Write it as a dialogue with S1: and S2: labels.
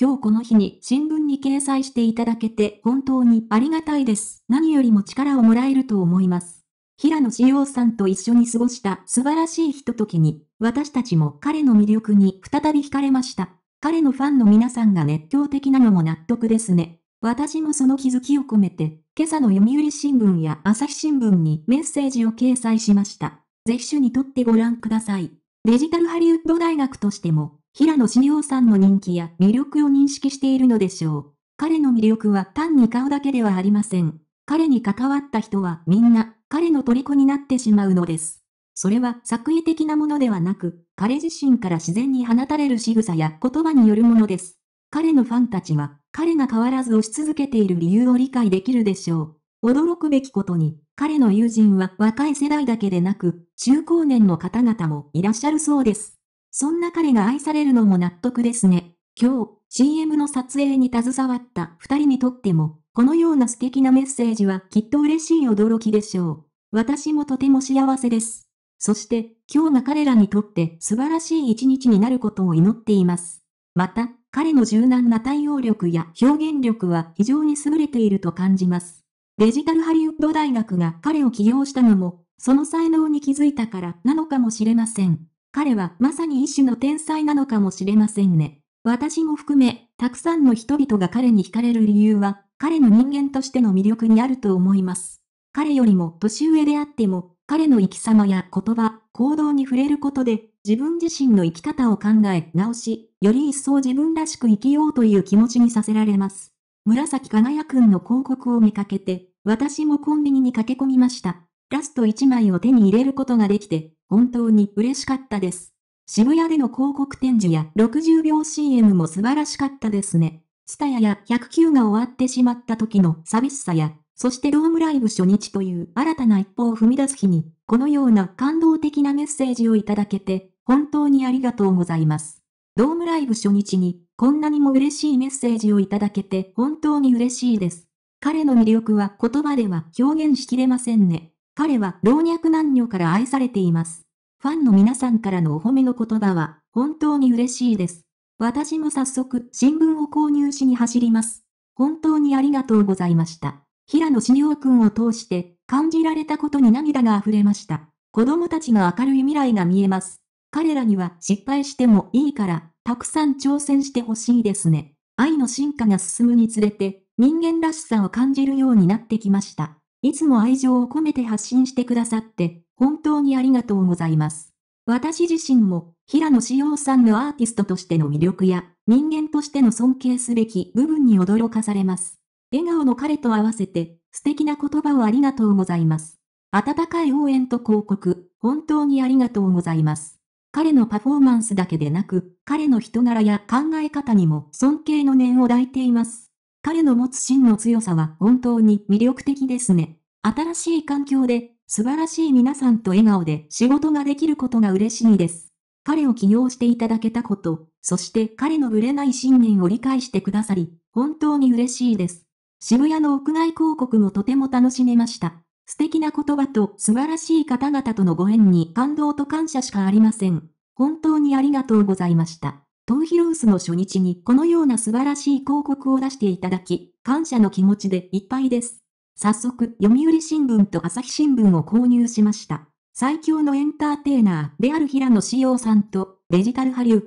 S1: 今日この日に新聞に掲載していただけて本当にありがたいです。何よりも力をもらえると思います。平野志陽さんと一緒に過ごした素晴らしいひとときに、私たちも彼の魅力に再び惹かれました。彼のファンの皆さんが熱狂的なのも納得ですね。私もその気づきを込めて、今朝の読売新聞や朝日新聞にメッセージを掲載しました。ぜひ主にとってご覧ください。デジタルハリウッド大学としても、平野志耀さんの人気や魅力を認識しているのでしょう。彼の魅力は単に顔だけではありません。彼に関わった人はみんな彼の虜になってしまうのです。それは作為的なものではなく、彼自身から自然に放たれる仕草や言葉によるものです。彼のファンたちは、彼が変わらず推し続けている理由を理解できるでしょう。驚くべきことに、彼の友人は若い世代だけでなく、中高年の方々もいらっしゃるそうです。そんな彼が愛されるのも納得ですね。今日、CM の撮影に携わった二人にとっても、このような素敵なメッセージはきっと嬉しい驚きでしょう。私もとても幸せです。そして、今日が彼らにとって素晴らしい一日になることを祈っています。また、彼の柔軟な対応力や表現力は非常に優れていると感じます。デジタルハリウッド大学が彼を起用したのも、その才能に気づいたからなのかもしれません。彼はまさに一種の天才なのかもしれませんね。私も含め、たくさんの人々が彼に惹かれる理由は、彼の人間としての魅力にあると思います。彼よりも年上であっても、彼の生き様や言葉、行動に触れることで、自分自身の生き方を考え直し、より一層自分らしく生きようという気持ちにさせられます。紫輝くんの広告を見かけて、私もコンビニに駆け込みました。ラスト1枚を手に入れることができて、本当に嬉しかったです。渋谷での広告展示や60秒 CM も素晴らしかったですね。ツタヤや109が終わってしまった時の寂しさや、そしてドームライブ初日という新たな一歩を踏み出す日に、このような感動的なメッセージをいただけて、本当にありがとうございます。ドームライブ初日に、こんなにも嬉しいメッセージをいただけて本当に嬉しいです。彼の魅力は言葉では表現しきれませんね。彼は老若男女から愛されています。ファンの皆さんからのお褒めの言葉は、本当に嬉しいです。私も早速、新聞を購入しに走ります。本当にありがとうございました。平野志陽君を通して、感じられたことに涙が溢れました。子供たちの明るい未来が見えます。彼らには失敗してもいいから、たくさん挑戦してほしいですね。愛の進化が進むにつれて、人間らしさを感じるようになってきました。いつも愛情を込めて発信してくださって、本当にありがとうございます。私自身も、平野紫耀さんのアーティストとしての魅力や、人間としての尊敬すべき部分に驚かされます。笑顔の彼と合わせて、素敵な言葉をありがとうございます。温かい応援と広告、本当にありがとうございます。彼のパフォーマンスだけでなく、彼の人柄や考え方にも尊敬の念を抱いています。彼の持つ真の強さは本当に魅力的ですね。新しい環境で、素晴らしい皆さんと笑顔で仕事ができることが嬉しいです。彼を起用していただけたこと、そして彼のぶれない信念を理解してくださり、本当に嬉しいです。渋谷の屋外広告もとても楽しめました。素敵な言葉と素晴らしい方々とのご縁に感動と感謝しかありません。本当にありがとうございました。トンヒロウスの初日にこのような素晴らしい広告を出していただき、感謝の気持ちでいっぱいです。早速、読売新聞と朝日新聞を購入しました。最強のエンターテイナーである平野志陽さんと、デジタル波流、